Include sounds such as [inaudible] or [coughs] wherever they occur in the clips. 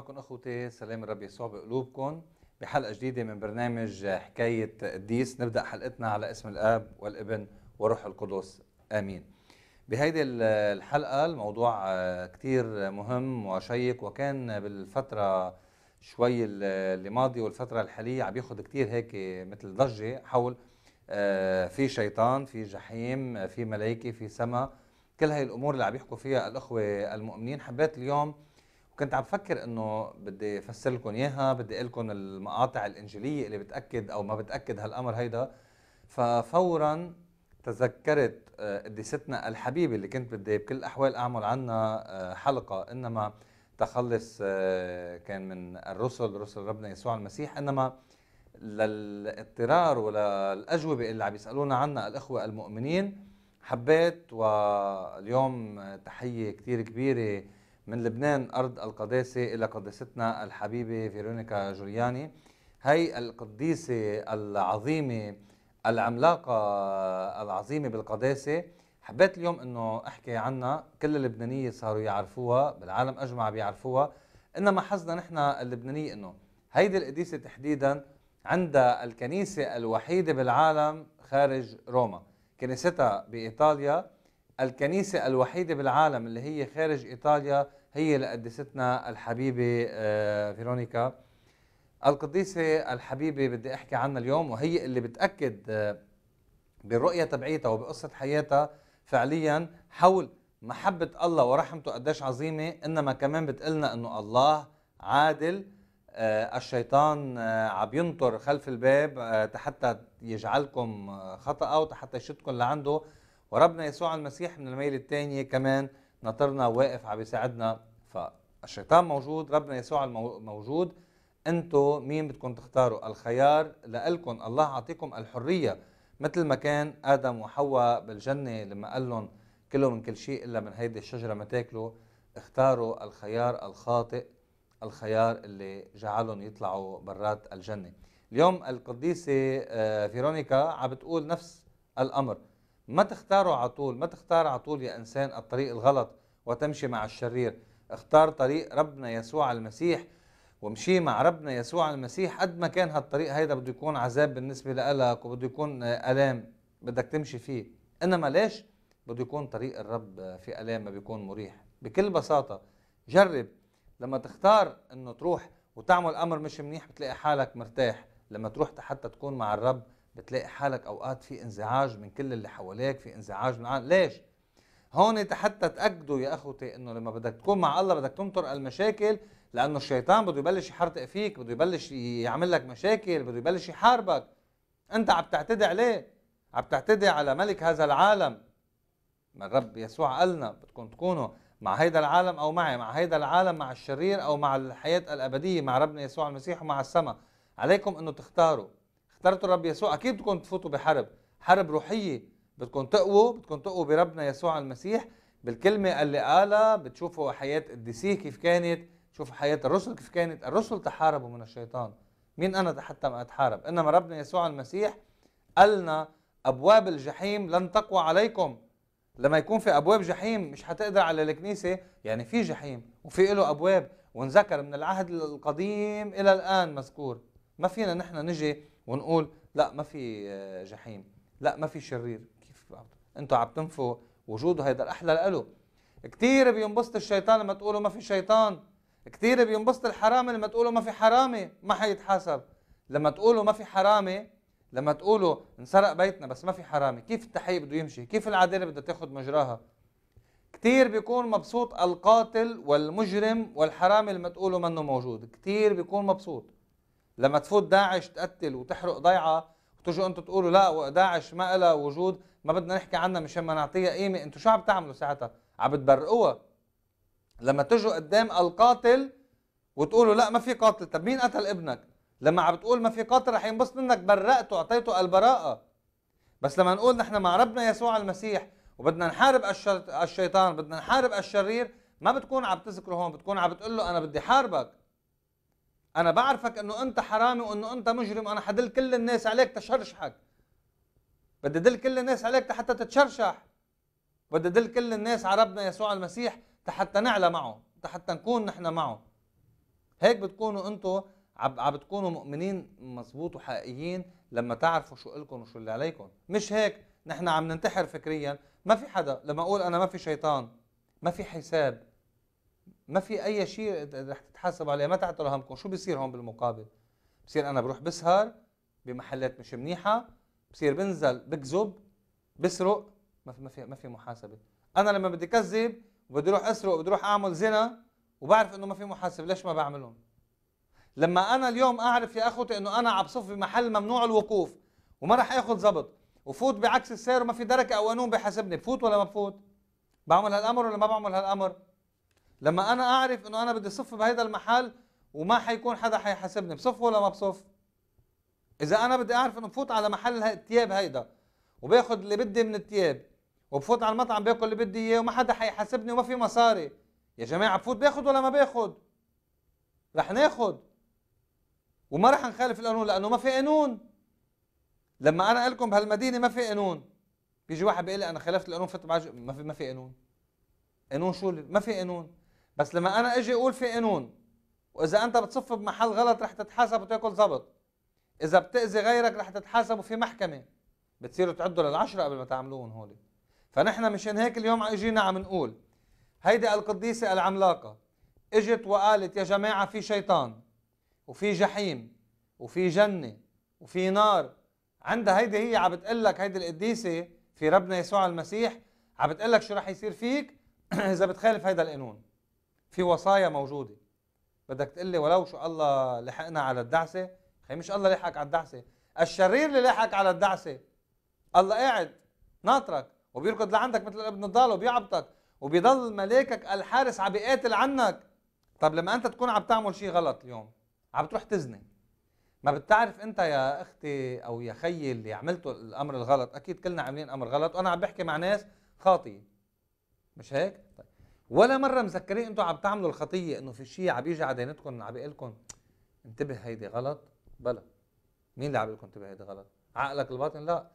معكم اخوتي سلام الرب يسوع بقلوبكم بحلقه جديده من برنامج حكايه قديس نبدا حلقتنا على اسم الاب والابن والروح القدس امين بهيدي الحلقه الموضوع آه، كثير مهم وشيق وكان بالفتره شوي الماضيه والفتره الحاليه عم ياخذ كثير هيك مثل ضجه حول آه، في شيطان في جحيم في ملائكه في سما كل هاي الامور اللي عم يحكوا فيها الاخوه المؤمنين حبيت اليوم كنت عم بفكر انه بدي افسر لكم اياها بدي اقول لكم المقاطع الانجيليه اللي بتاكد او ما بتاكد هالامر هيدا ففورا تذكرت آه، قديستنا الحبيبه اللي كنت بدي بكل الاحوال اعمل عنها آه، حلقه انما تخلص آه، كان من الرسل رسل ربنا يسوع المسيح انما للاضطرار وللاجوبه اللي عم يسالونا عنها الاخوه المؤمنين حبيت واليوم تحيه كثير كبيره من لبنان أرض القداسة إلى قداستنا الحبيبة فيرونيكا جورياني هي القديسة العظيمة العملاقة العظيمة بالقداسة حبيت اليوم انه احكي عنها كل اللبنانية صاروا يعرفوها بالعالم اجمع بيعرفوها انما حظنا نحن اللبنانية انه هيدي القديسة تحديدا عندها الكنيسة الوحيدة بالعالم خارج روما كنيستها بايطاليا الكنيسة الوحيدة بالعالم اللي هي خارج ايطاليا هي لقدستنا الحبيبة آه، فيرونيكا القديسة الحبيبة بدي أحكي عنها اليوم وهي اللي بتأكد آه، بالرؤية تبعيتها وبقصة حياتها فعليا حول محبة الله ورحمته قديش عظيمة إنما كمان بتقلنا إنه الله عادل آه، الشيطان عم ينطر خلف الباب حتى يجعلكم خطأ حتى يشدكم لعنده وربنا يسوع المسيح من الميل الثانية كمان ناطرنا واقف عم بيساعدنا فالشيطان موجود ربنا يسوع موجود انتو مين بدكم تختاروا الخيار لإلكم الله عطيكم الحرية مثل ما كان آدم وحواء بالجنة لما قال لهم كلوا من كل شيء إلا من هيدي الشجرة ما تاكلوا اختاروا الخيار الخاطئ الخيار اللي جعلهم يطلعوا برات الجنة اليوم القديسة آه، فيرونيكا عم بتقول نفس الأمر ما تختاروا على طول ما تختار على طول يا إنسان الطريق الغلط وتمشي مع الشرير اختار طريق ربنا يسوع المسيح ومشي مع ربنا يسوع المسيح قد ما كان هالطريق هيدا بده يكون عذاب بالنسبة لك وبده يكون ألام بدك تمشي فيه إنما ليش بده يكون طريق الرب في ألام ما بيكون مريح بكل بساطة جرب لما تختار إنه تروح وتعمل أمر مش منيح بتلاقي حالك مرتاح لما تروح حتى تكون مع الرب بتلاقي حالك اوقات في انزعاج من كل اللي حواليك في انزعاج من العالم ليش هون حتى تاكدوا يا اخوتي انه لما بدك تكون مع الله بدك تنطر المشاكل لانه الشيطان بده يبلش يحرطق فيك بده يبلش يعمل لك مشاكل بده يبلش يحاربك انت عم تعتدي عليه عم تعتدي على ملك هذا العالم ما الرب يسوع قالنا بدكم تكونوا مع هيدا العالم او معي مع هيدا العالم مع الشرير او مع الحياه الابديه مع ربنا يسوع المسيح ومع السماء عليكم انه تختاروا اخترتوا الرب يسوع اكيد بدكم تفوتوا بحرب حرب روحيه بدكم تقووا بدكم تقووا بربنا يسوع المسيح بالكلمه اللي قالها بتشوفوا حياه قديسيه كيف كانت شوفوا حياه الرسل كيف كانت الرسل تحاربوا من الشيطان مين انا حتى ما اتحارب انما ربنا يسوع المسيح قالنا ابواب الجحيم لن تقوى عليكم لما يكون في ابواب جحيم مش حتقدر على الكنيسه يعني في جحيم وفي له ابواب ونذكر من العهد القديم الى الان مذكور ما فينا نحن نجي ونقول لا ما في آه، جحيم لا ما في شرير كيف انتم عم تنفوا وجوده هيدا الاحلى له كثير بينبسط الشيطان لما تقولوا ما في شيطان كثير بينبسط الحرامي لما تقولوا ما في حرامي ما حيتحاسب لما تقولوا ما في حرامي لما تقولوا انسرق بيتنا بس ما في حرامي كيف التحية بده يمشي كيف العداله بدها تاخذ مجراها كثير بيكون مبسوط القاتل والمجرم والحرامي لما تقولوا منه موجود كثير بيكون مبسوط لما تفوت داعش تقتل وتحرق ضيعه وتجوا انتم تقولوا لا داعش ما لها وجود ما بدنا نحكي عنها مشان ما نعطيها قيمه انتم شو عم تعملوا ساعتها عم بتبرئوها لما تجوا قدام القاتل وتقولوا لا ما في قاتل طب مين قتل ابنك لما عم بتقول ما في قاتل رح ينبسط منك برأته اعطيته البراءه بس لما نقول نحن مع ربنا يسوع المسيح وبدنا نحارب الشيطان بدنا نحارب الشرير ما بتكون عم تذكره هون بتكون عم بتقول له انا بدي حاربك انا بعرفك انه انت حرامي وانه انت مجرم انا حدل كل الناس عليك تشرشحك بدي دل كل الناس عليك حتى تتشرشح بدي دل كل الناس على ربنا يسوع المسيح حتى نعلى معه حتى نكون نحن معه هيك بتكونوا انتوا عم بتكونوا مؤمنين مزبوط وحقيقيين لما تعرفوا شو إلكم وشو اللي عليكم مش هيك نحن عم ننتحر فكريا ما في حدا لما اقول انا ما في شيطان ما في حساب ما في اي شيء رح تتحاسب عليه ما تعطوا رهنكم شو بصير هون بالمقابل بصير انا بروح بسهر بمحلات مش منيحه بصير بنزل بكذب بسرق ما في ما في ما في محاسبه انا لما بدي كذب وبدي اروح اسرق وبدي اروح اعمل زنا وبعرف انه ما في محاسب ليش ما بعملهم لما انا اليوم اعرف يا اخوتي انه انا عم بصف بمحل ممنوع الوقوف وما راح اخذ زبط وفوت بعكس السير وما في دركه او قانون بحاسبني بفوت ولا ما بفوت بعمل هالامر ولا ما بعمل هالامر لما انا اعرف انه انا بدي صف بهيدا المحل وما حيكون حدا حيحاسبني بصف ولا ما بصف اذا انا بدي اعرف انه بفوت على محل الثياب هيدا وباخذ اللي بدي من الثياب وبفوت على المطعم باكل اللي بدي اياه وما حدا حيحاسبني وما في مصاري يا جماعه بفوت باخذ ولا ما باخذ رح ناخذ وما رح نخالف القانون لانه ما في قانون لما انا لكم بهالمدينه ما في قانون بيجي واحد بيقول لي انا خالفت القانون فت ما في ما في قانون قانون شو ما في قانون بس لما انا اجي اقول في قانون واذا انت بتصف بمحل غلط رح تتحاسب وتاكل ظبط اذا بتاذي غيرك رح تتحاسب وفي محكمه بتصيروا تعدوا للعشره قبل ما تعملوهم هولي فنحن مشان هيك اليوم اجينا عم نقول هيدي القديسه العملاقه اجت وقالت يا جماعه في شيطان وفي جحيم وفي جنه وفي نار عندها هيدي هي عم بتقول لك هيدي القديسه في ربنا يسوع المسيح عم بتقول لك شو رح يصير فيك [clears throat] اذا بتخالف هيدا القانون في وصايا موجوده بدك تقول لي ولو شو الله لحقنا على الدعسه خي مش الله لحقك على الدعسه الشرير اللي لحقك على الدعسه الله قاعد ناطرك وبيركض لعندك مثل ابن الضال وبيعبطك وبيضل ملاكك الحارس عم بيقاتل عنك طب لما انت تكون عم تعمل شيء غلط اليوم عم تروح تزني ما بتعرف انت يا اختي او يا خيي اللي عملته الامر الغلط اكيد كلنا عاملين امر غلط وانا عم بحكي مع ناس خاطئه مش هيك طيب. ولا مره مذكرين انتوا عم تعملوا الخطيه انه في شيء عم يجي على دينتكم عم بيقول لكم انتبه هيدي غلط بلا مين اللي عم بيقول لكم انتبه هيدي غلط عقلك الباطن لا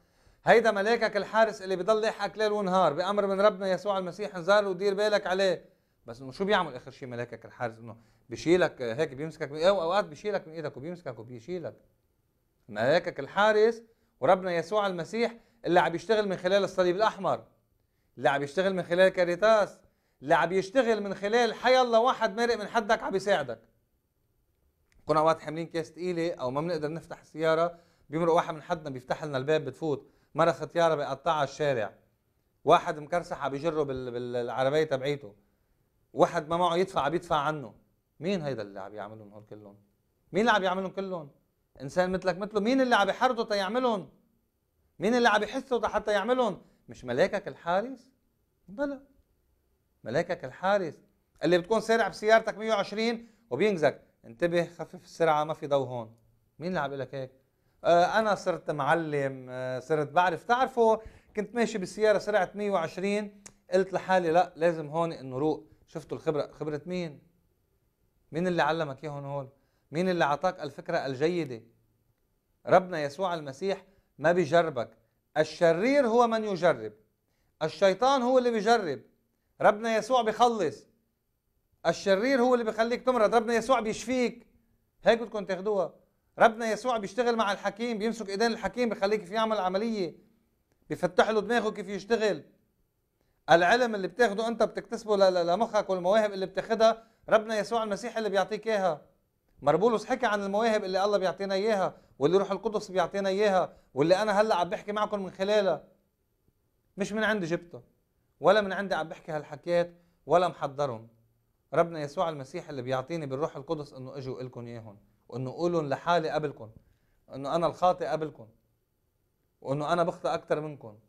هيدا ملاكك الحارس اللي بضل يضحك ليل ونهار بامر من ربنا يسوع المسيح انزال ودير بالك عليه بس انه شو بيعمل اخر شيء ملاكك الحارس انه بشيلك هيك بيمسكك او اوقات بشيلك من ايدك وبيمسكك وبيشيلك ملاكك الحارس وربنا يسوع المسيح اللي عم يشتغل من خلال الصليب الاحمر اللي عم يشتغل من خلال كاريتاس اللي عم يشتغل من خلال الله واحد مارق من حدك عم يساعدك كنا اوقات حاملين كاس ثقيله او ما بنقدر نفتح السياره بيمرق واحد من حدنا بيفتح لنا الباب بتفوت مره ختياره بيقطعها الشارع واحد مكرسح عم يجره بالعربيه تبعيته واحد ما معه يدفع عم يدفع عنه مين هيدا اللي عم يعملهم هول كلهم مين اللي عم يعملهم كلهم انسان مثلك مثله مين اللي عم يحرضه تيعملهم مين اللي عم يحسه حتى يعملهم مش ملاكك الحارس بلا ملاكك الحارس اللي بتكون سارع بسيارتك 120 وبينجزك انتبه خفف السرعه ما في ضو هون مين اللي عم لك هيك آه انا صرت معلم آه صرت بعرف تعرفوا كنت ماشي بالسياره سرعه 120 قلت لحالي لا لازم هون انه روق شفتوا الخبره خبره مين مين اللي علمك اياهم هول مين اللي اعطاك الفكره الجيده ربنا يسوع المسيح ما بيجربك الشرير هو من يجرب الشيطان هو اللي بيجرب ربنا يسوع بيخلص الشرير هو اللي بيخليك تمرض ربنا يسوع بيشفيك هيك بدكم تاخدوها ربنا يسوع بيشتغل مع الحكيم بيمسك ايدين الحكيم بيخليك في يعمل عمليه بيفتح له دماغه كيف يشتغل العلم اللي بتاخده انت بتكتسبه لمخك والمواهب اللي بتاخدها ربنا يسوع المسيح اللي بيعطيك اياها مربولوس حكى عن المواهب اللي الله بيعطينا اياها واللي روح القدس بيعطينا اياها واللي انا هلا عم بحكي معكم من خلالها مش من عندي جبتها ولا من عندي عم بحكي هالحكيات ولا محضرهم ربنا يسوع المسيح اللي بيعطيني بالروح القدس انه اجي واقول لكم اياهم وانه قولهم لحالي قبلكم انه انا الخاطئ قبلكم وانه انا بخطئ اكثر منكم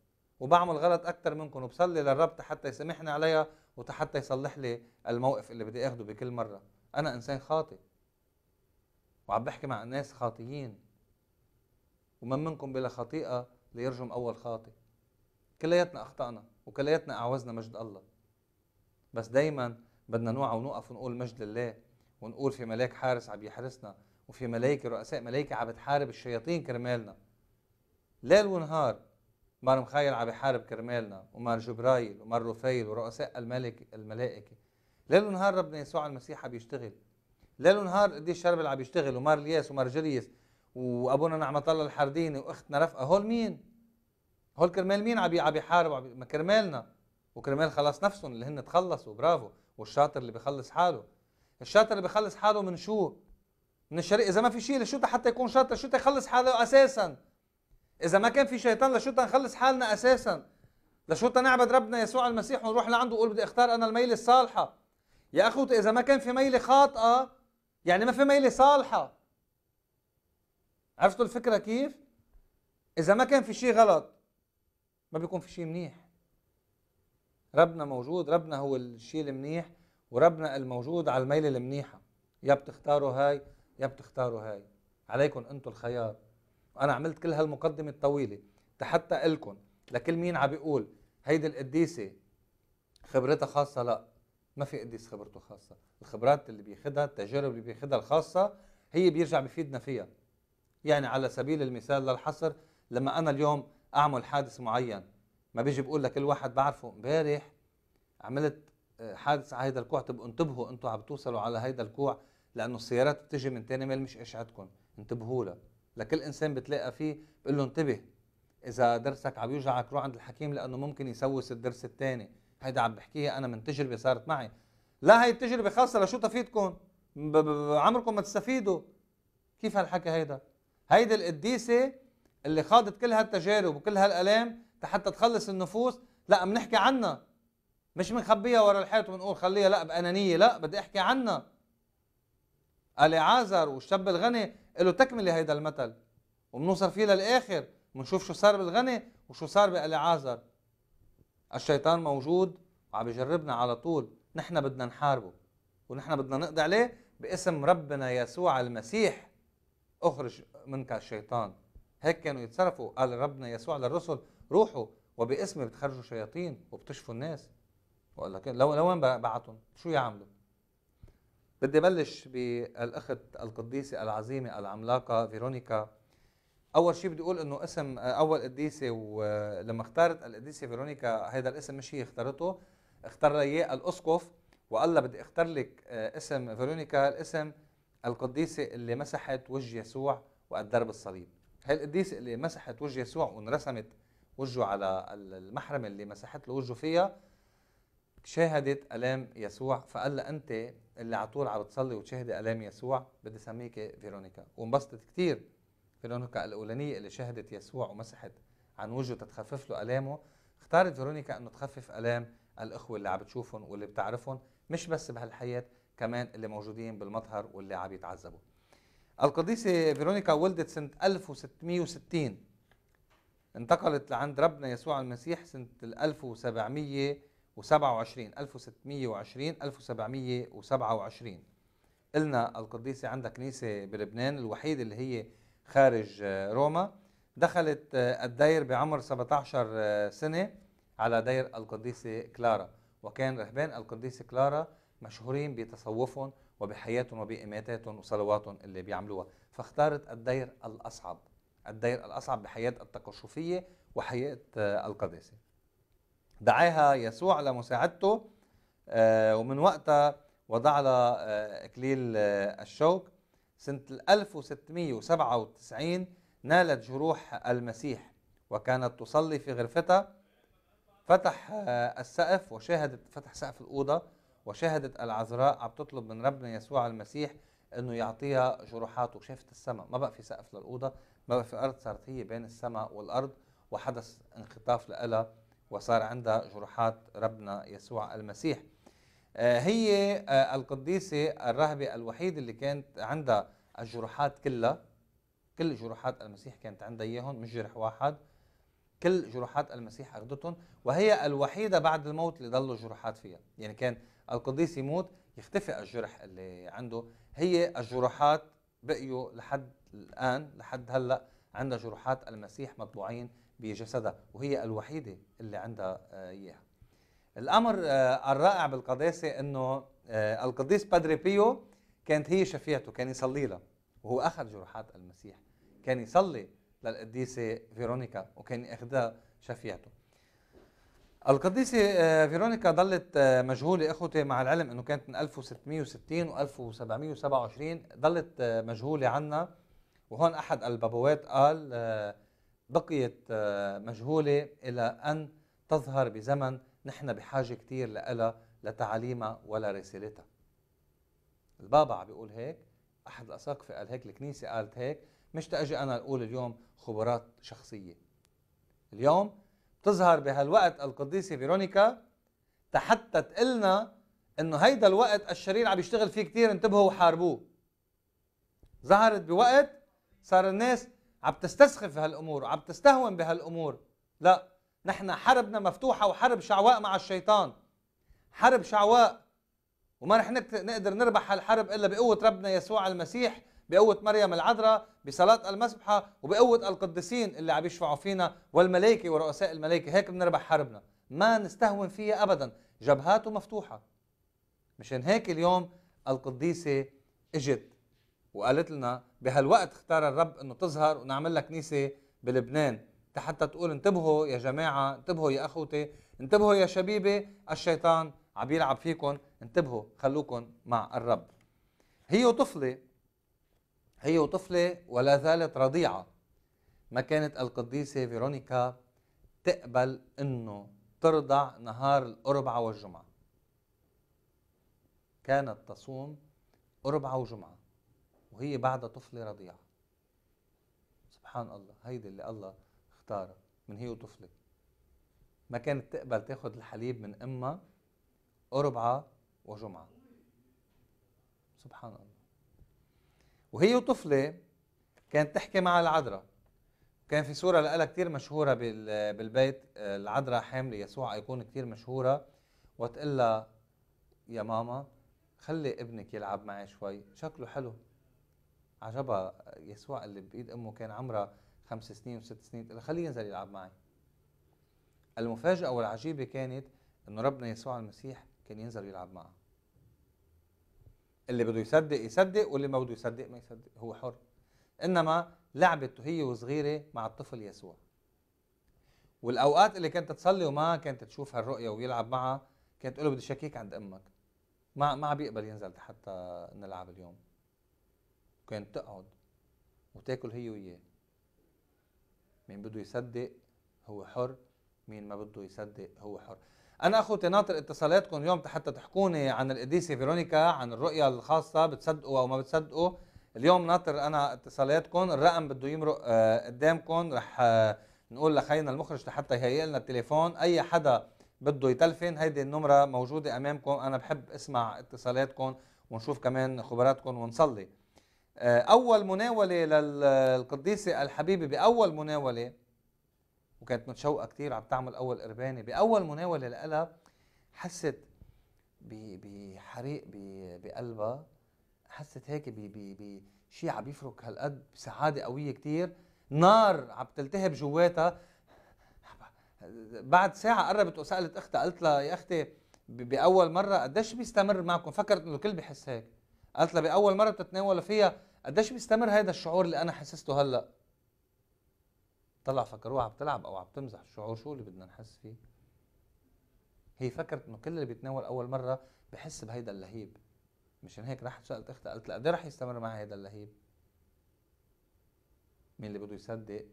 وبعمل غلط اكثر منكم وبصلي للرب حتى يسامحني عليها وحتى يصلح لي الموقف اللي بدي اخده بكل مره انا انسان خاطئ وعم بحكي مع ناس خاطيين ومن منكم بلا خطيئه ليرجم اول خاطئ كلياتنا اخطانا وكلياتنا أعوزنا مجد الله بس دايما بدنا نوعى ونوقف ونقول مجد لله ونقول في ملاك حارس عم يحرسنا وفي ملائكة رؤساء ملائكة عم بتحارب الشياطين كرمالنا ليل ونهار مار مخيل عم بحارب كرمالنا ومار جبرايل ومار رفايل ورؤساء الملك الملائكة ليل ونهار ربنا يسوع المسيح عم يشتغل ليل ونهار قديش اللي عم يشتغل ومار الياس ومار جليس وابونا نعمة الله الحرديني واختنا رفقة هول مين؟ هول كرمال مين عم عم يحارب ما كرمالنا وكرمال خلاص نفسهم اللي هن تخلصوا برافو والشاطر اللي بخلص حاله الشاطر اللي بخلص حاله من شو من الشريك اذا ما في شيء لشو حتى يكون شاطر شو تخلص حاله اساسا اذا ما كان في شيطان لشو نخلص حالنا اساسا لشو نعبد ربنا يسوع المسيح ونروح لعنده ونقول بدي اختار انا الميله الصالحه يا اخوتي اذا ما كان في ميله خاطئه يعني ما في ميله صالحه عرفتوا الفكره كيف اذا ما كان في شيء غلط ما بيكون في شيء منيح ربنا موجود ربنا هو الشيء المنيح وربنا الموجود على الميلة المنيحة يا بتختاروا هاي يا بتختاروا هاي عليكم انتم الخيار وانا عملت كل هالمقدمة الطويلة حتى لكم لكل مين عم بيقول هيدي القديسة خبرتها خاصة لا ما في قديس خبرته خاصة الخبرات اللي بياخدها التجارب اللي بياخدها الخاصة هي بيرجع بفيدنا فيها يعني على سبيل المثال للحصر لما انا اليوم اعمل حادث معين ما بيجي بقول لك الواحد بعرفه امبارح عملت آه، حادث على هيدا الكوع تبقوا انتبهوا انتم عم توصلوا على هيدا الكوع لانه السيارات بتجي من تاني ميل مش اشعتكم انتبهوا لها لكل انسان بتلاقى فيه بقول له انتبه اذا درسك عم يوجعك روح عند الحكيم لانه ممكن يسوس الدرس الثاني هيدا عم بحكيها انا من تجربه صارت معي لا هي التجربه خاصه لشو تفيدكم عمركم ما تستفيدوا كيف هالحكي هيدا هيدي القديسه اللي خاضت كل هالتجارب وكل هالالام حتى تخلص النفوس لا بنحكي عنها مش بنخبيها ورا الحيط وبنقول خليها لا بانانيه لا بدي احكي عنها قال عازر والشاب الغني له تكمله هيدا المثل وبنوصل فيه للاخر بنشوف شو صار بالغني وشو صار عازر الشيطان موجود وعم يجربنا على طول نحن بدنا نحاربه ونحن بدنا نقضي عليه باسم ربنا يسوع المسيح اخرج منك الشيطان هيك كانوا يتصرفوا قال ربنا يسوع للرسل روحوا وباسمي بتخرجوا شياطين وبتشفوا الناس وقال لك لو لوين بعتهم شو يعملوا بدي بلش بالاخت القديسه العظيمه العملاقه فيرونيكا اول شيء بدي اقول انه اسم اول قديسه ولما اختارت القديسه فيرونيكا هذا الاسم مش هي اختارته اختار لها اياه الاسقف وقال لها بدي اختار لك آه، اسم فيرونيكا الاسم القديسه اللي مسحت وجه يسوع وقت درب الصليب هي القديسة اللي مسحت وجه يسوع وانرسمت وجهه على المحرمة اللي مسحت له وجهه فيها شاهدت ألام يسوع فقال لها أنت اللي على طول عم بتصلي وتشاهدي ألام يسوع بدي سميك فيرونيكا وانبسطت كثير فيرونيكا الأولانية اللي شاهدت يسوع ومسحت عن وجهه تتخفف له ألامه اختارت فيرونيكا أنه تخفف ألام الأخوة اللي عم بتشوفهم واللي بتعرفهم مش بس بهالحياة كمان اللي موجودين بالمطهر واللي عم يتعذبوا القديسة فيرونيكا ولدت سنة 1660 انتقلت لعند ربنا يسوع المسيح سنة 1727 1620 1727 قلنا القديسة عندها كنيسة بلبنان الوحيدة اللي هي خارج روما دخلت الدير بعمر 17 سنة على دير القديسة كلارا وكان رهبان القديسة كلارا مشهورين بتصوفهم وبحياتهم وبإماتاتهم وصلواتهم اللي بيعملوها فاختارت الدير الأصعب الدير الأصعب بحياة التقشفية وحياة آه، القداسة دعاها يسوع لمساعدته آه، ومن وقتها وضع لها آه، إكليل الشوك سنة 1697 نالت جروح المسيح وكانت تصلي في غرفتها فتح السقف وشاهدت فتح سقف الأوضة وشهدت العذراء عم تطلب من ربنا يسوع المسيح انه يعطيها جروحاته شافت السماء ما بقى في سقف للاوضه ما بقى في ارض صارت هي بين السماء والارض وحدث انخطاف لها وصار عندها جروحات ربنا يسوع المسيح آه، هي آه، القديسة الراهبة الوحيدة اللي كانت عندها الجروحات كلها كل جروحات المسيح كانت عندها إياهم مش جرح واحد كل جروحات المسيح أخذتهم وهي الوحيدة بعد الموت اللي ضلوا جروحات فيها يعني كان القديس يموت يختفي الجرح اللي عنده هي الجروحات بقيوا لحد الآن لحد هلأ عندها جروحات المسيح مطبوعين بجسدها وهي الوحيدة اللي عندها آه، إياها الأمر آه، الرائع بالقداسة أنه آه، القديس بادري بيو كانت هي شفيعته كان يصلي لها وهو أخذ جروحات المسيح كان يصلي للقديسة فيرونيكا وكان أخذها شفيعته القديسة آه، فيرونيكا ظلت آه، مجهولة إخوتي مع العلم أنه كانت من 1660 و 1727 ظلت آه، مجهولة عنا وهون أحد البابوات قال بقيت مجهولة إلى أن تظهر بزمن نحن بحاجة كتير لها لتعاليمها ولا رسالتها البابا عم بيقول هيك أحد الأساقفة قال هيك الكنيسة قالت هيك مش تأجي أنا أقول اليوم خبرات شخصية اليوم بتظهر بهالوقت القديسة فيرونيكا حتى تقلنا انه هيدا الوقت الشرير عم يشتغل فيه كثير انتبهوا وحاربوه ظهرت بوقت صار الناس عم تستسخف بهالامور وعم تستهون بهالامور لا نحن حربنا مفتوحه وحرب شعواء مع الشيطان حرب شعواء وما رح نقدر نربح هالحرب الا بقوه ربنا يسوع المسيح بقوة مريم العذراء بصلاة المسبحة وبقوة القديسين اللي عم يشفعوا فينا والملائكة ورؤساء الملائكة هيك بنربح حربنا ما نستهون فيها أبدا جبهاته مفتوحة مشان هيك اليوم القديسة اجت وقالت لنا بهالوقت اختار الرب انه تظهر ونعمل لها كنيسة بلبنان حتى تقول انتبهوا يا جماعة انتبهوا يا أخوتي انتبهوا يا شبيبة الشيطان عم يلعب فيكم انتبهوا خلوكم مع الرب هي طفلة هي وطفلة ولا زالت رضيعة ما كانت القديسة فيرونيكا تقبل أنه ترضع نهار الأربعة والجمعة كانت تصوم أربعة وجمعة وهي بعد طفلة رضيعة سبحان الله هيدي اللي الله اختارها من هي وطفلة ما كانت تقبل تاخد الحليب من أمها أربعة وجمعة سبحان الله وهي طفلة كانت تحكي مع العذراء كان في صورة لها كثير مشهورة بالبيت آه، العذراء حاملة يسوع أيقونة كثير مشهورة وتقول لها يا ماما خلي ابنك يلعب معي شوي شكله حلو عجبها يسوع اللي بإيد أمه كان عمرها خمس سنين وست سنين تقول خليه ينزل يلعب معي المفاجأة والعجيبة كانت أنه ربنا يسوع المسيح كان ينزل يلعب معها اللي بده يصدق يصدق واللي ما بده يصدق ما يصدق هو حر انما لعبت هي وصغيره مع الطفل يسوع والاوقات اللي كانت تصلي وما كانت تشوف هالرؤيه ويلعب معها كانت تقول له بدي شكيك عند امك ما ما بيقبل ينزل حتى نلعب اليوم كانت تقعد وتاكل هي وياه مين بده يصدق هو حر مين ما بده يصدق هو حر انا اخوتي ناطر اتصالاتكم اليوم حتى تحكوني عن القديسه فيرونيكا عن الرؤيه الخاصه بتصدقوا او ما بتصدقوا اليوم ناطر انا اتصالاتكم الرقم بده يمرق آه، قدامكم رح آه، نقول لخينا المخرج لحتى يهيئ لنا التليفون اي حدا بده يتلفن هيدي النمره موجوده امامكم انا بحب اسمع اتصالاتكم ونشوف كمان خبراتكم ونصلي آه، اول مناوله للقديسه الحبيبه باول مناوله وكانت متشوقه كتير عم تعمل اول قربانه باول مناوله لها حست بحريق بقلبها حست هيك بشيء عم يفرك هالقد بسعاده قويه كتير نار عم تلتهب جواتها بعد ساعه قربت وسالت اختها قلت لها يا اختي باول مره قديش بيستمر معكم فكرت انه الكل بحس هيك قالت لها باول مره بتتناول فيها قديش بيستمر هذا الشعور اللي انا حسسته هلا طلع فكروها عم تلعب او عم تمزح شعور شو اللي بدنا نحس فيه هي فكرت انه كل اللي بيتناول اول مره بحس بهيدا اللهيب مشان هيك راحت سالت اختها قالت لها قد إيه رح يستمر معي هيدا اللهيب مين اللي بده يصدق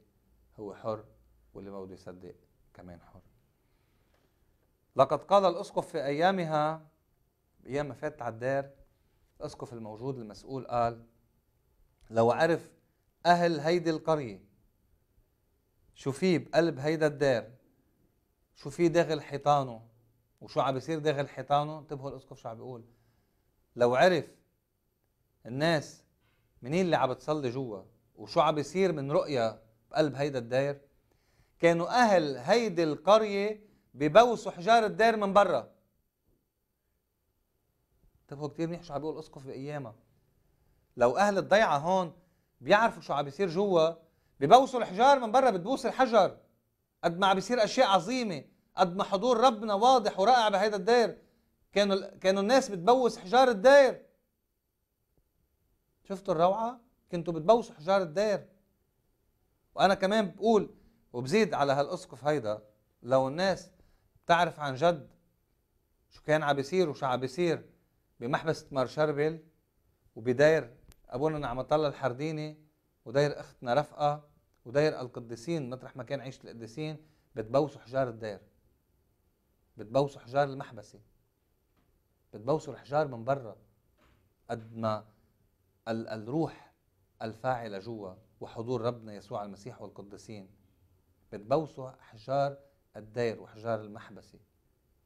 هو حر واللي ما بده يصدق كمان حر لقد قال الاسقف في ايامها ايام ما فاتت على الدار الاسقف الموجود المسؤول قال لو عرف اهل هيدي القريه شو في بقلب هيدا الدير شو في داخل حيطانه وشو عم بيصير داخل حيطانه انتبهوا الاسقف شو عم بيقول لو عرف الناس منين اللي عم بتصلي جوا وشو عم بيصير من رؤيا بقلب هيدا الدير كانوا اهل هيدي القريه ببوسوا حجار الدير من برا انتبهوا كثير منيح شو عم بيقول الاسقف بايامها لو اهل الضيعه هون بيعرفوا شو عم بيصير جوا ببوسوا الحجار من برا بتبوس الحجر قد ما عم بيصير اشياء عظيمه قد ما حضور ربنا واضح ورائع بهيدا الدير كانوا كانوا الناس بتبوس حجار الدير شفتوا الروعه كنتوا بتبوسوا حجار الدير وانا كمان بقول وبزيد على هالاسقف هيدا لو الناس بتعرف عن جد شو كان عم بيصير وشو عم بيصير بمحبس مار شربل وبداير ابونا نعمة الله الحرديني وداير اختنا رفقه وداير القديسين مطرح ما كان عيش القديسين بتبوسوا حجار الدير بتبوسوا حجار المحبسة بتبوسوا الحجار من برا قد ما ال الروح الفاعلة جوا وحضور ربنا يسوع المسيح والقديسين بتبوسوا حجار الدير وحجار المحبسة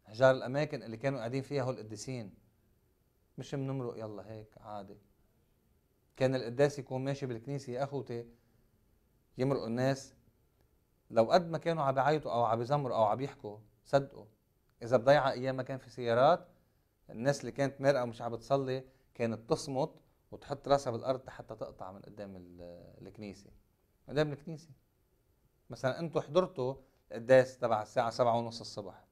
حجار الأماكن اللي كانوا قاعدين فيها هو القديسين مش بنمرق يلا هيك عادي كان القداس يكون ماشي بالكنيسة يا أخوتي يمرقوا الناس لو قد ما كانوا عم بيعيطوا او عم بيزمروا او عم بيحكوا صدقوا اذا بضيعه ايام ما كان في سيارات الناس اللي كانت مرقه ومش عم بتصلي كانت تصمت وتحط راسها بالارض حتى تقطع من قدام الكنيسه قدام الكنيسه مثلا انتم حضرتوا القداس تبع الساعه سبعة ونص الصبح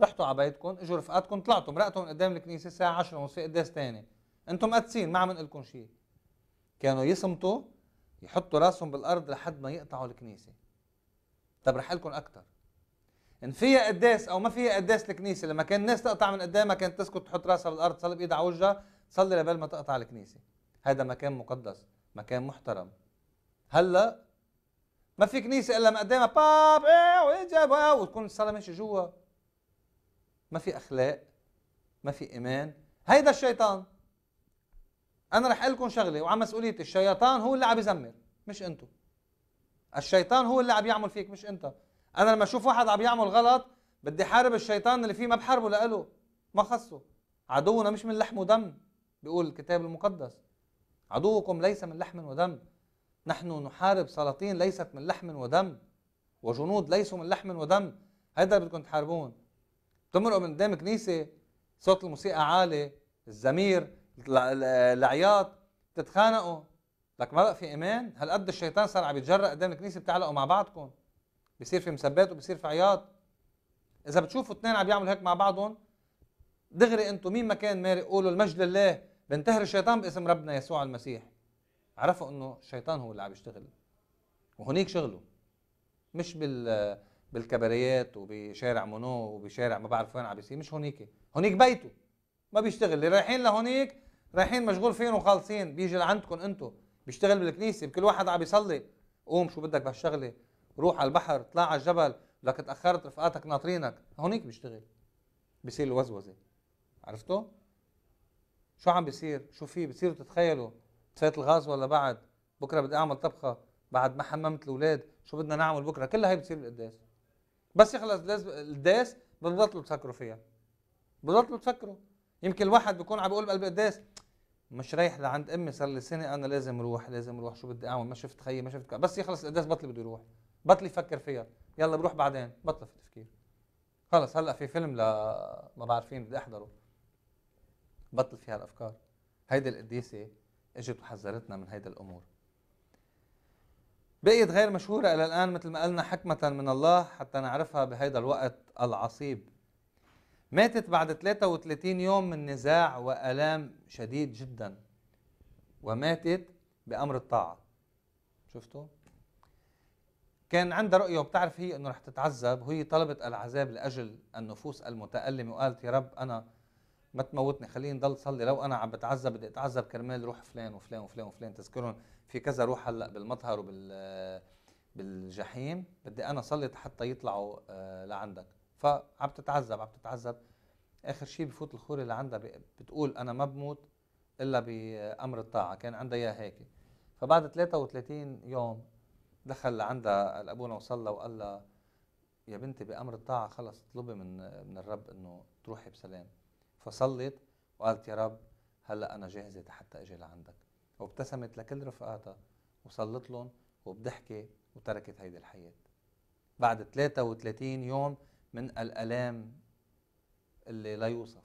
رحتوا على بيتكم اجوا رفقاتكم طلعتوا مرقتوا من قدام الكنيسه الساعه 10 ونص في قداس ثاني انتم مقدسين ما عم نقول لكم شيء كانوا يصمتوا يحطوا راسهم بالارض لحد ما يقطعوا الكنيسه طب رح لكم اكثر ان فيها قداس او ما فيها قداس الكنيسه لما كان الناس تقطع من قدامها كانت تسكت تحط راسها بالارض تصلي بايدها على وجهها تصلي لبال ما تقطع الكنيسه هذا مكان مقدس مكان محترم هلا ما في كنيسه الا ما قدامها باب ايه وتكون الصلاه ماشي جوا ما في اخلاق ما في ايمان هيدا الشيطان انا رح اقول لكم شغله وعلى مسؤوليتي الشيطان هو اللي عم يزمر مش انتم الشيطان هو اللي عم يعمل فيك مش انت انا لما اشوف واحد عم يعمل غلط بدي حارب الشيطان اللي فيه ما بحاربه لإله ما خصه عدونا مش من لحم ودم بيقول الكتاب المقدس عدوكم ليس من لحم ودم نحن نحارب سلاطين ليست من لحم ودم وجنود ليسوا من لحم ودم هذا بدكم تحاربون تمرقوا من قدام كنيسه صوت الموسيقى عالي الزمير العياط تتخانقوا لك ما بقى في ايمان هالقد الشيطان صار عم يتجرأ قدام الكنيسه بتعلقوا مع بعضكم بصير في مسبات وبصير في عياط اذا بتشوفوا اثنين عم يعملوا هيك مع بعضهم دغري انتم مين ما كان مارق قولوا المجد لله بنتهر الشيطان باسم ربنا يسوع المسيح عرفوا انه الشيطان هو اللي عم يشتغل وهونيك شغله مش بال بالكباريات وبشارع مونو وبشارع ما بعرف وين عم بيصير مش هونيك هونيك بيته ما بيشتغل اللي رايحين لهونيك رايحين مشغول فين وخالصين بيجي لعندكم انتم بيشتغل بالكنيسه بكل واحد عم يصلي قوم شو بدك بهالشغله روح على البحر اطلع على الجبل لك تاخرت رفقاتك ناطرينك هونيك بيشتغل بصير الوزوزه عرفتوا شو عم بيصير شو في بتصيروا تتخيلوا بصيت الغاز ولا بعد بكره بدي اعمل طبخه بعد ما حممت الاولاد شو بدنا نعمل بكره كلها هي بتصير بالقداس بس يخلص القداس بتبطلوا تسكروا فيها بتبطلوا تسكروا يمكن الواحد بيكون عم بيقول بقلب القداس مش رايح لعند امي صار لي سنه انا لازم اروح لازم اروح شو بدي اعمل ما شفت خيي ما شفت بس يخلص القداس بطل بده يروح بطل يفكر فيها يلا بروح بعدين بطل في تفكير خلص هلا في فيلم ل ما بعرفين بدي احضره بطل فيها الافكار هيدي القديسه اجت وحذرتنا من هيدي الامور بقيت غير مشهورة إلى الآن مثل ما قلنا حكمة من الله حتى نعرفها بهيدا الوقت العصيب ماتت بعد 33 يوم من نزاع وآلام شديد جدا وماتت بأمر الطاعة شفتوا؟ كان عندها رؤية وبتعرف هي أنه رح تتعذب وهي طلبت العذاب لأجل النفوس المتألمة وقالت يا رب أنا ما تموتني خليني ضل صلي لو أنا عم بتعذب بدي أتعذب كرمال روح فلان وفلان وفلان وفلان تذكرهم في كذا روح هلأ بالمطهر وبال بالجحيم بدي أنا صلي حتى يطلعوا آه، لعندك فعم تتعذب عم تتعذب اخر شيء بفوت الخوري اللي عندها بتقول انا ما بموت الا بامر الطاعه كان عندها اياها هيك فبعد 33 يوم دخل لعندها الابونا وصلى وقال لها يا بنتي بامر الطاعه خلص اطلبي من من الرب انه تروحي بسلام فصلت وقالت يا رب هلا انا جاهزه حتى اجي لعندك وابتسمت لكل رفقاتها وصلت لهم وبضحكه وتركت هيدي الحياه بعد 33 يوم من الالام اللي لا يوصف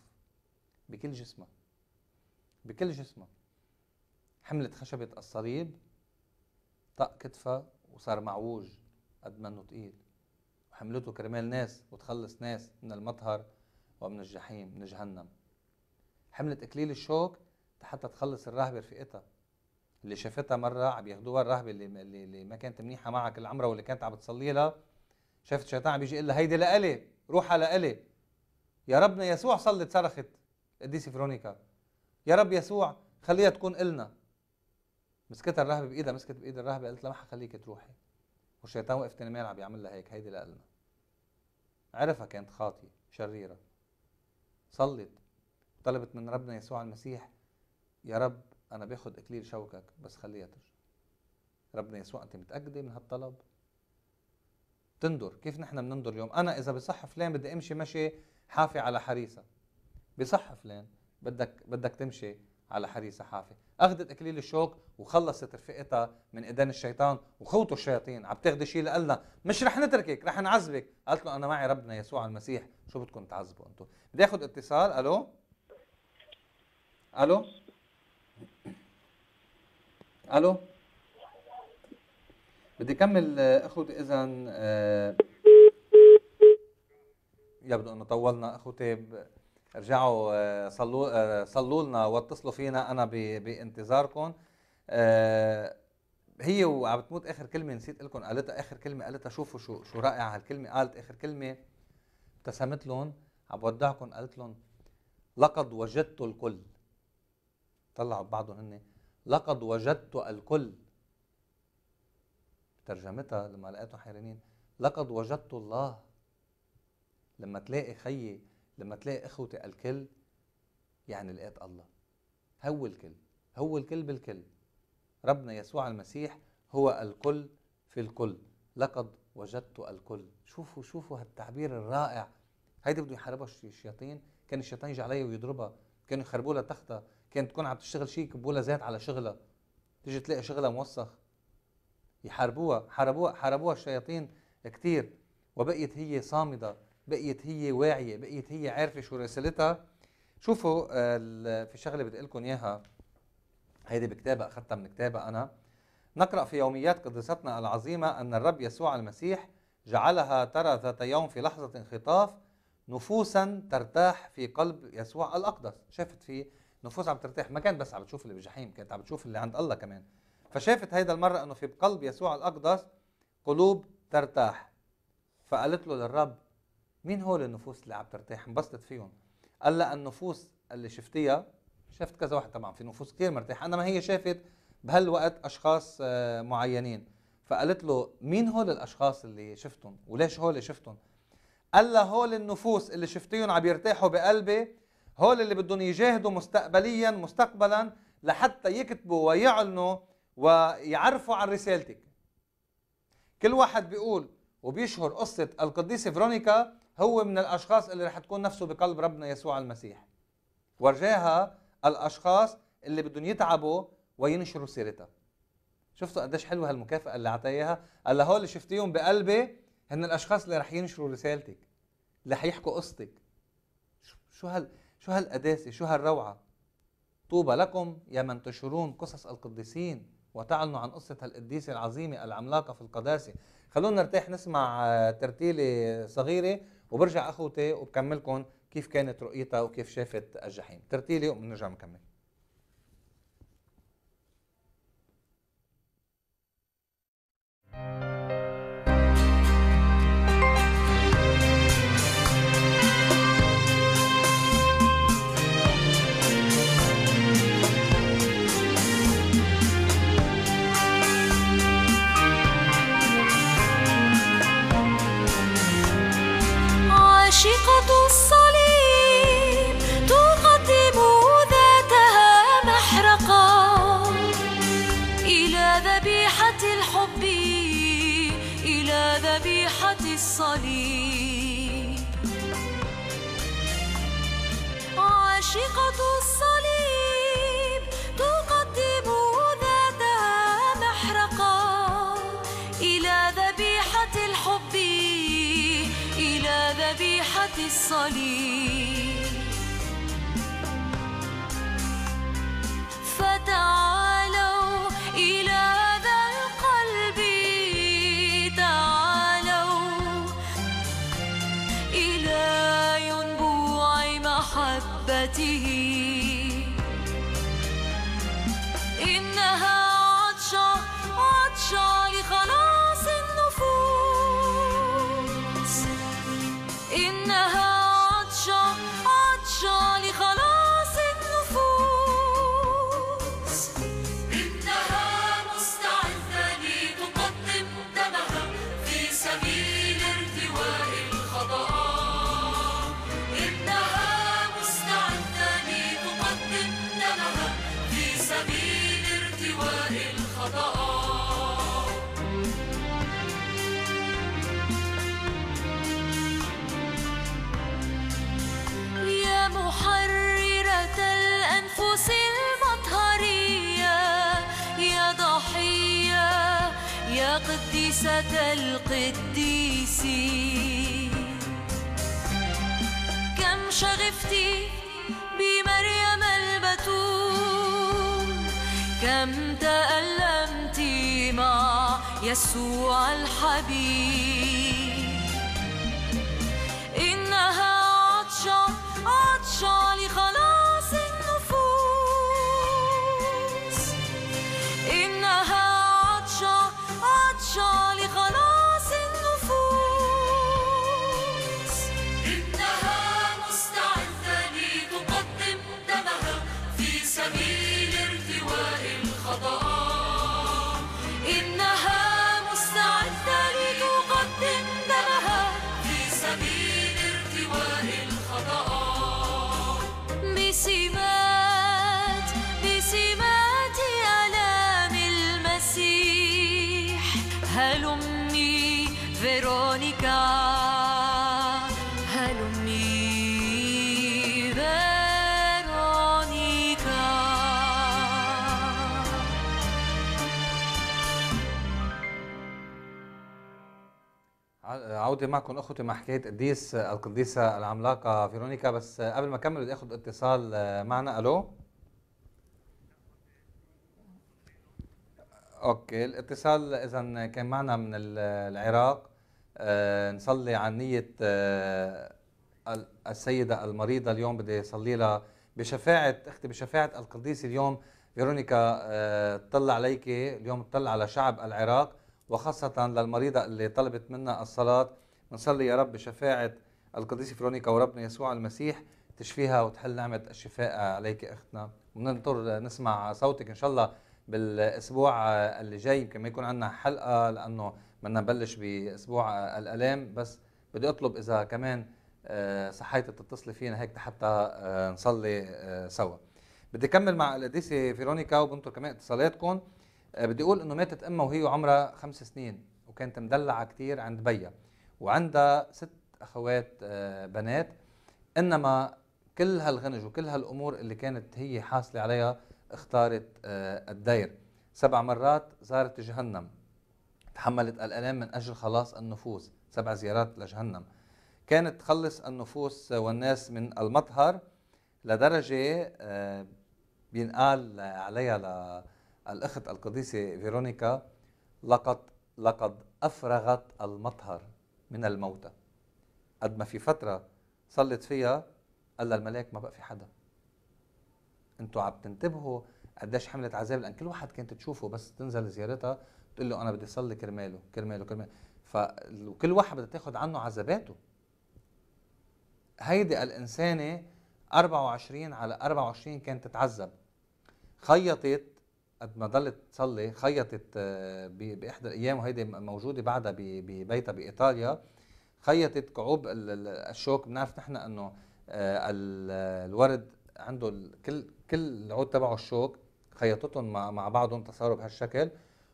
بكل جسمه بكل جسمه حملت خشبه الصليب طق كتفه وصار معوج قد ما انه تقيل وحملته كرمال ناس وتخلص ناس من المطهر ومن الجحيم من جهنم حملت اكليل الشوك حتى تخلص الرهبه رفيقتها اللي شافتها مره عم ياخذوها الرهبه اللي, اللي ما كانت منيحه معها كل عمرها واللي كانت عم تصلي لها شافت الشيطان بيجي يقول لها هيدي لألي روح على لالي يا ربنا يسوع صلت صرخت القديسة فرونيكا يا رب يسوع خليها تكون إلنا مسكتها الرهبة بإيدها مسكت بإيد الرهبة قالت لها ما حخليك تروحي والشيطان وقف تاني مال عم بيعمل لها هيك هيدي لألنا عرفها كانت خاطية شريرة صلت طلبت من ربنا يسوع المسيح يا رب أنا باخذ إكليل شوكك بس خليها ترجع ربنا يسوع أنت متأكدة من هالطلب تندر كيف نحن بنندر اليوم انا اذا بصح فلان بدي امشي مشي حافي على حريسه بصح فلان بدك بدك تمشي على حريسه حافي اخذت اكليل الشوك وخلصت رفقتها من ايدين الشيطان وخوتوا الشياطين عم تاخذي شيء لقلنا مش رح نتركك رح نعذبك قالت له انا معي ربنا يسوع المسيح شو بدكم تعذبوا انتم بدي اخذ اتصال الو الو الو بدي كمل آه، اخوتي اذا آه، يبدو انه طولنا اخوتي ارجعوا آه، صلوا صلوا لنا واتصلوا فينا انا بانتظاركم هي وعم بتموت اخر كلمه نسيت لكم قالتها اخر كلمه قالتها شوفوا شو شو رائعه هالكلمه قالت اخر كلمه ابتسمت لهم عم بودعكم قالت لهم لقد وجدت الكل طلعوا بعضهم هن لقد وجدت الكل ترجمتها لما لقيتهم حيرانين لقد وجدت الله لما تلاقي خيي لما تلاقي اخوتي الكل يعني لقيت الله هو الكل هو الكل بالكل ربنا يسوع المسيح هو الكل في الكل لقد وجدت الكل شوفوا شوفوا هالتعبير الرائع هيدي بده يحاربها الشياطين كان الشيطان يجي عليها ويضربها كانوا يخربوا لها تختها كانت تكون عم تشتغل شيء يكبوا لها زيت على شغلها تيجي تلاقي شغلها موسخ يحاربوها حاربوها حاربوها الشياطين كتير وبقيت هي صامدة بقيت هي واعية بقيت هي عارفة شو رسالتها شوفوا آه، في شغلة بدي لكم إياها هيدي بكتابة أخذتها من كتابة أنا نقرأ في يوميات قدستنا العظيمة أن الرب يسوع المسيح جعلها ترى ذات يوم في لحظة انخطاف نفوسا ترتاح في قلب يسوع الأقدس شافت في نفوس عم ترتاح ما كانت بس عم بتشوف اللي بالجحيم كانت عم بتشوف اللي عند الله كمان فشافت هيدا المرة أنه في بقلب يسوع الأقدس قلوب ترتاح فقالت له للرب مين هول النفوس اللي عم ترتاح انبسطت فيهم قال لها النفوس اللي شفتيها شفت كذا واحد طبعا في نفوس كثير مرتاحة انما هي شافت بهالوقت أشخاص آه، معينين فقالت له مين هول الأشخاص اللي شفتهم وليش هول شفتهم قال لها هول النفوس اللي شفتيهم عم يرتاحوا بقلبي هول اللي بدهم يجاهدوا مستقبليا مستقبلا لحتى يكتبوا ويعلنوا ويعرفوا عن رسالتك كل واحد بيقول وبيشهر قصة القديسة فرونيكا هو من الأشخاص اللي رح تكون نفسه بقلب ربنا يسوع المسيح ورجاها الأشخاص اللي بدهم يتعبوا وينشروا سيرتها شفتوا قديش حلوة هالمكافأة اللي عطاياها قال هول اللي شفتيهم بقلبي هن الأشخاص اللي رح ينشروا رسالتك اللي حيحكوا قصتك شو هال شو هالقداسة شو هالروعة طوبى لكم يا من تشهرون قصص القديسين وتعلنوا عن قصة هالقديسة العظيمة العملاقة في القداسة خلونا نرتاح نسمع آه، ترتيلة صغيرة وبرجع أخوتي وبكملكم كيف كانت رؤيتها وكيف شافت الجحيم ترتيلة وبنرجع نكمل thank you الصليب فتعالى شفتي بمريم البتول كم تألمت مع يسوع الحبيب إنها عطشة عطشة لخلاص عودة معكم أخوتي مع حكاية قديس القديسة العملاقة فيرونيكا بس قبل ما أكمل بدي أخذ اتصال آه، معنا ألو أوكي الاتصال إذا كان معنا من العراق آه، نصلي عن نية آه، السيدة المريضة اليوم بدي أصلي لها بشفاعة أختي بشفاعة القديس اليوم فيرونيكا تطلع عليك اليوم تطلع على شعب العراق وخاصة للمريضة اللي طلبت منا الصلاة بنصلي يا رب شفاعة القديسة فرونيكا وربنا يسوع المسيح تشفيها وتحل نعمة الشفاء عليك أختنا وننطر نسمع صوتك إن شاء الله بالأسبوع اللي جاي يمكن ما يكون عندنا حلقة لأنه بدنا نبلش بأسبوع الآلام بس بدي أطلب إذا كمان آه، صحيتك تتصلي فينا هيك حتى آه، نصلي آه، سوا بدي أكمل مع القديسة فيرونيكا وبنطر كمان اتصالاتكم آه، بدي اقول انه ماتت امها وهي عمرها خمس سنين وكانت مدلعه كثير عند بيها وعندها ست اخوات آه، بنات انما كل هالغنج وكل هالامور اللي كانت هي حاصله عليها اختارت آه، الدير سبع مرات زارت جهنم تحملت الالام من اجل خلاص النفوس سبع زيارات لجهنم كانت تخلص النفوس والناس من المطهر لدرجه بينقال عليها الأخت القديسة فيرونيكا لقد لقد أفرغت المطهر من الموتى قد ما في فترة صلت فيها قال الملاك ما بقى في حدا انتوا عم تنتبهوا قديش حملت عذاب لان كل واحد كانت تشوفه بس تنزل زيارتها تقول له انا بدي اصلي كرماله كرماله كرماله فكل واحد بدها تاخذ عنه عذاباته هيدي الانسانه 24 على 24 كانت تتعذب خيطت قد ما ضلت تصلي خيطت آه، باحدى الايام وهيدي موجوده بعدها ببيتها بايطاليا خيطت كعوب الشوك بنعرف نحن انه آه، الورد عنده كل كل العود تبعه الشوك خيطتهم مع مع بعضهم تصاروا بهالشكل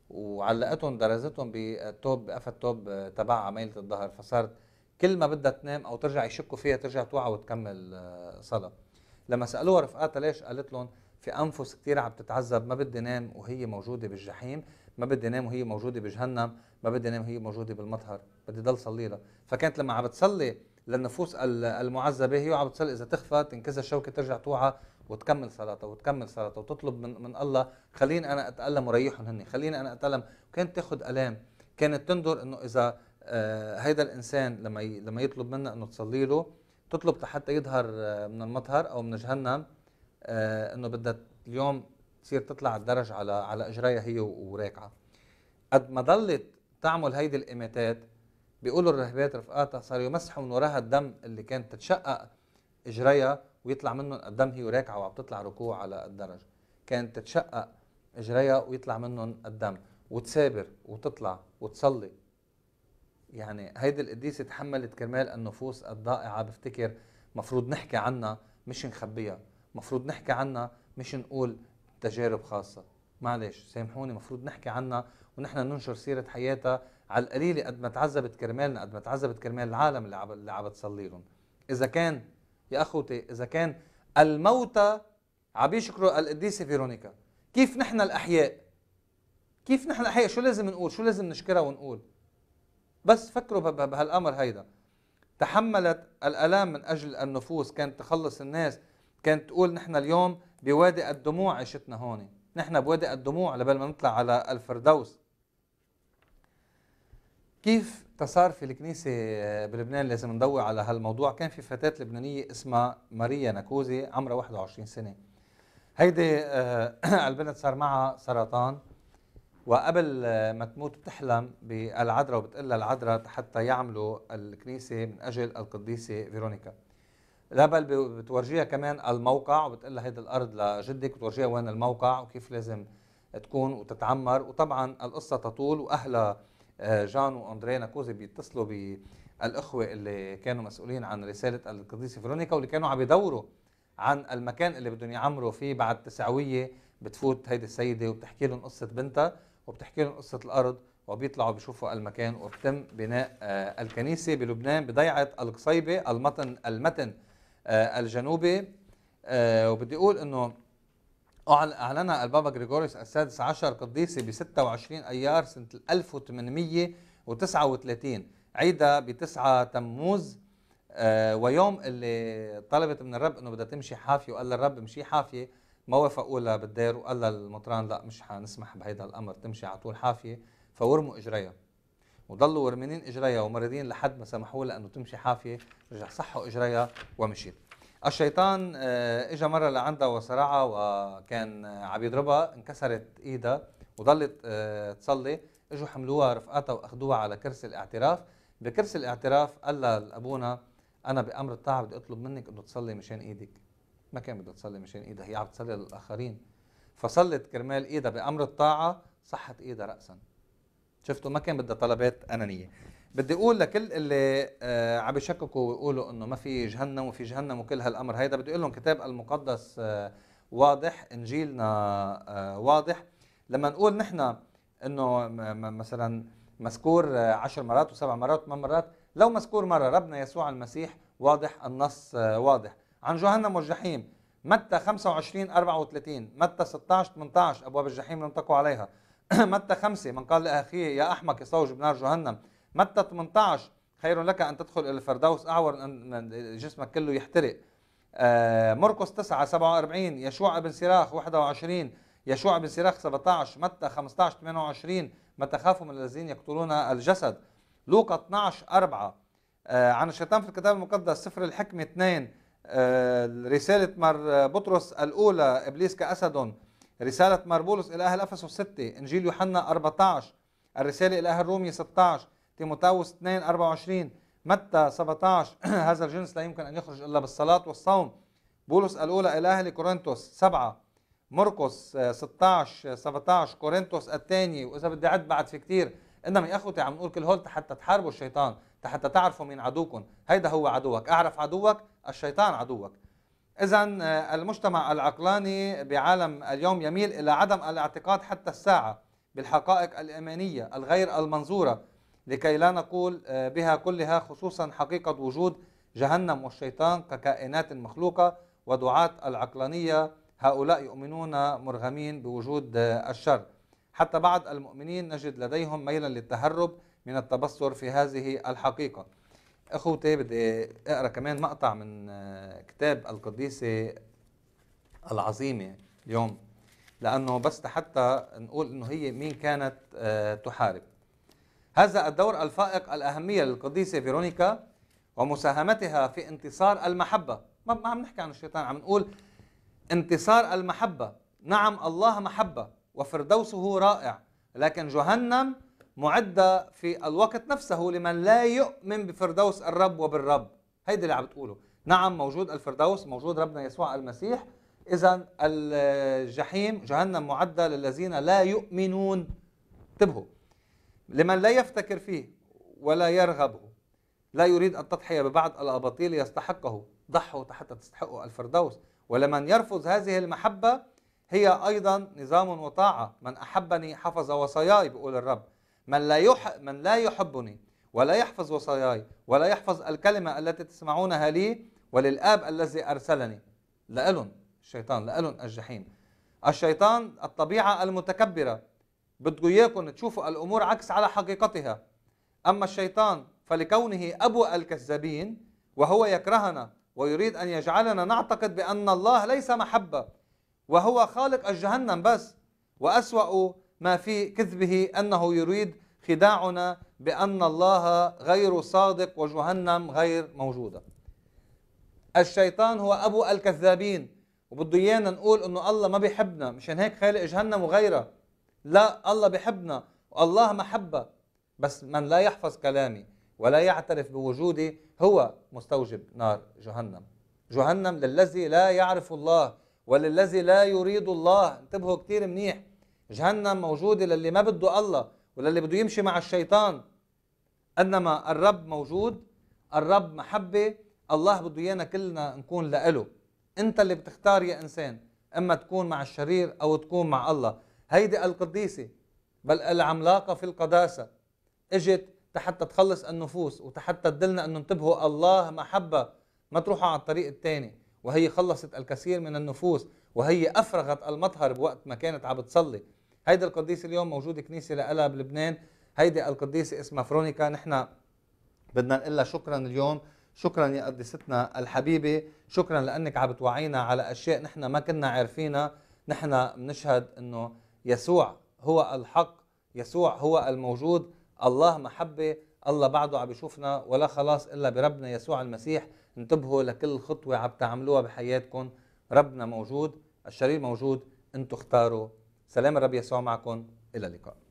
وعلقتهم درزتهم بالتوب قفا التوب آه، تبعها ميلة الظهر فصارت كل ما بدها تنام او ترجع يشكوا فيها ترجع توعى وتكمل صلاه لما سالوها رفقاتها ليش قالت لهم في انفس كثير عم تتعذب ما بدي نام وهي موجوده بالجحيم ما بدي نام وهي موجوده بجهنم ما بدي نام وهي موجوده بالمطهر بدي ضل صلي لها فكانت لما عم بتصلي للنفوس المعذبه هي عم بتصلي اذا تخفى تنكسر الشوكه ترجع توعى وتكمل صلاتها وتكمل صلاتها وتطلب من من الله خليني انا اتالم وريحهم هن خليني انا اتالم وكانت تاخذ الام كانت تنظر انه اذا آه، هيدا الانسان لما لما يطلب منا انه تصلي له تطلب حتى يظهر آه، من المطهر او من جهنم آه، انه بدها اليوم تصير تطلع الدرج على على اجريها هي وراكعه قد ما ضلت تعمل هيدي الاماتات بيقولوا الرهبات رفقاتها صاروا يمسحوا من وراها الدم اللي كانت تتشقق اجريها ويطلع منهم الدم هي وراكعه وعم تطلع ركوع على الدرج كانت تتشقق اجريها ويطلع منهم الدم وتسابر وتطلع وتصلي يعني هيدي القديسه تحملت كرمال النفوس الضائعه بفتكر مفروض نحكي عنها مش نخبيها مفروض نحكي عنها مش نقول تجارب خاصه معلش سامحوني مفروض نحكي عنها ونحن ننشر سيره حياتها على القليله قد ما تعذبت كرمالنا قد ما تعذبت كرمال العالم اللي عم اللي عم تصلي لهم اذا كان يا اخوتي اذا كان الموتى عم يشكروا القديسه فيرونيكا كيف نحن الاحياء كيف نحن الاحياء شو لازم نقول شو لازم نشكرها ونقول بس فكروا بهالامر هيدا تحملت الالام من اجل النفوس كانت تخلص الناس كانت تقول نحن اليوم بوادي الدموع عشتنا هون نحن بوادي الدموع لبال ما نطلع على الفردوس كيف تصار في الكنيسة بلبنان لازم نضوي على هالموضوع كان في فتاة لبنانية اسمها ماريا ناكوزي عمرها 21 سنة هيدي آه، [clears throat] البنت صار معها سرطان وقبل آه، ما تموت بتحلم بالعذراء وبتقلها العذراء حتى يعملوا الكنيسة من أجل القديسة فيرونيكا لا بل بتورجيها كمان الموقع وبتقول لها هيدي الارض لجدك بتورجيها وين الموقع وكيف لازم تكون وتتعمر وطبعا القصه تطول واهلها آه، جان واندري ناكوزي بيتصلوا بالاخوه اللي كانوا مسؤولين عن رساله القديسه فيرونيكا واللي كانوا عم يدوروا عن المكان اللي بدهم يعمروا فيه بعد تسعويه بتفوت هيدي السيده وبتحكي لهم قصه بنتها وبتحكي لهم قصه الارض وبيطلعوا بيشوفوا المكان وبتم بناء آه، الكنيسه بلبنان بضيعه القصيبه المتن المتن آه، الجنوبي آه، وبدي اقول انه اعلن البابا غريغوريوس السادس عشر قديسي ب 26 ايار سنه 1839 عيدها ب 9 تموز آه، ويوم اللي طلبت من الرب انه بدها تمشي حافيه وقال للرب امشي حافيه ما وافقوا لها بالدير وقال للمطران لا مش حنسمح بهيدا الامر تمشي على طول حافيه فورموا اجريها وضلوا ورمينين اجريها ومريضين لحد ما سمحوا لها انه تمشي حافيه رجع صحوا اجريها ومشيت الشيطان آه، اجى مره لعندها وصرعها وكان عم يضربها انكسرت ايدها وضلت آه، تصلي اجوا حملوها رفقاتها واخذوها على كرسي الاعتراف بكرسي الاعتراف قال لها لابونا انا بامر الطاعه بدي اطلب منك انه تصلي مشان ايدك ما كان بدها تصلي مشان ايدها هي عم تصلي للاخرين فصلت كرمال ايدها بامر الطاعه صحت ايدها راسا شفتوا ما كان بدها طلبات انانيه بدي اقول لكل اللي آه، عم بيشككوا ويقولوا انه ما في جهنم وفي جهنم وكل هالامر هيدا بدي اقول لهم كتاب المقدس آه، واضح انجيلنا آه، واضح لما نقول نحن انه مثلا مذكور عشر مرات وسبع مرات وثمان مرات لو مذكور مره ربنا يسوع المسيح واضح النص واضح عن جهنم والجحيم متى 25 34 متى 16 18 ابواب الجحيم لم تقوى عليها [coughs] متى خمسة من قال لأخيه يا أحمق يصوج بنار جهنم متى 18 خير لك أن تدخل إلى الفردوس أعور أن جسمك كله يحترق آه، مرقس 9 47 يشوع بن سراخ 21 يشوع بن سراخ 17 متى 15 28 متى خافوا من الذين يقتلون الجسد لوقا 12 4 آه، عن الشيطان في الكتاب المقدس سفر الحكمة 2 آه، رسالة مر بطرس الأولى إبليس كأسد رسالة ماربولوس إلى أهل أفسس 6 إنجيل يوحنا 14 الرسالة إلى أهل رومية 16 تيموتاوس 2 24 متى 17 [clears throat] هذا الجنس لا يمكن أن يخرج إلا بالصلاة والصوم بولس الأولى إلى أهل كورنثوس 7 مرقس 16 آه، 17 آه، كورنثوس الثاني وإذا بدي أعد بعد في كثير إنما يا أخوتي عم نقول كل هول حتى تحاربوا الشيطان حتى تعرفوا مين عدوكم هيدا هو عدوك أعرف عدوك الشيطان عدوك إذا آه، المجتمع العقلاني بعالم اليوم يميل إلى عدم الاعتقاد حتى الساعة بالحقائق الإيمانية الغير المنظورة لكي لا نقول آه، بها كلها خصوصا حقيقة وجود جهنم والشيطان ككائنات مخلوقة ودعاة العقلانية هؤلاء يؤمنون مرغمين بوجود آه، الشر حتى بعض المؤمنين نجد لديهم ميلا للتهرب من التبصر في هذه الحقيقة اخوتي بدي اقرا كمان مقطع من آه، كتاب القديسه العظيمه اليوم لانه بس حتى نقول انه هي مين كانت آه، تحارب هذا الدور الفائق الاهميه للقديسه فيرونيكا ومساهمتها في انتصار المحبه ما عم نحكي عن الشيطان عم نقول انتصار المحبه نعم الله محبه وفردوسه رائع لكن جهنم معدة في الوقت نفسه لمن لا يؤمن بفردوس الرب وبالرب هيدي اللي عم بتقوله نعم موجود الفردوس موجود ربنا يسوع المسيح إذا الجحيم جهنم معدة للذين لا يؤمنون انتبهوا لمن لا يفتكر فيه ولا يرغبه لا يريد التضحية ببعض الأباطيل يستحقه ضحوا حتى تستحقوا الفردوس ولمن يرفض هذه المحبة هي أيضا نظام وطاعة من أحبني حفظ وصاياي بقول الرب من لا يح... من لا يحبني ولا يحفظ وصاياي ولا يحفظ الكلمة التي تسمعونها لي وللآب الذي أرسلني لألن الشيطان لألن الجحيم الشيطان الطبيعة المتكبرة بده إياكم تشوفوا الأمور عكس على حقيقتها أما الشيطان فلكونه أبو الكذابين وهو يكرهنا ويريد أن يجعلنا نعتقد بأن الله ليس محبة وهو خالق الجهنم بس وأسوأ ما في كذبه أنه يريد خداعنا بأن الله غير صادق وجهنم غير موجودة الشيطان هو أبو الكذابين وبده إيانا نقول أنه الله ما بيحبنا مشان هيك خالق جهنم وغيرها لا الله بيحبنا والله محبة بس من لا يحفظ كلامي ولا يعترف بوجودي هو مستوجب نار جهنم جهنم للذي لا يعرف الله وللذي لا يريد الله انتبهوا كثير منيح جهنم موجودة للي ما بده الله وللي بده يمشي مع الشيطان انما الرب موجود الرب محبه الله بده ايانا كلنا نكون لإله انت اللي بتختار يا انسان اما تكون مع الشرير او تكون مع الله هيدي القديسه بل العملاقه في القداسه اجت تحت تخلص النفوس وتحت تدلنا انه انتبهوا الله محبه ما تروحوا على الطريق الثاني وهي خلصت الكثير من النفوس وهي افرغت المطهر بوقت ما كانت عم بتصلي هيدي القديسه اليوم موجوده كنيسه لها بلبنان هيدي القديسه اسمها فرونيكا نحن بدنا نقول لها شكرا اليوم شكرا يا قديستنا الحبيبه شكرا لانك عم توعينا على اشياء نحن ما كنا عارفينها نحن بنشهد انه يسوع هو الحق يسوع هو الموجود الله محبه الله بعده عم يشوفنا ولا خلاص الا بربنا يسوع المسيح انتبهوا لكل خطوه عم تعملوها بحياتكم ربنا موجود الشرير موجود انتوا اختاروا سلام الرب يسوع معكم الى اللقاء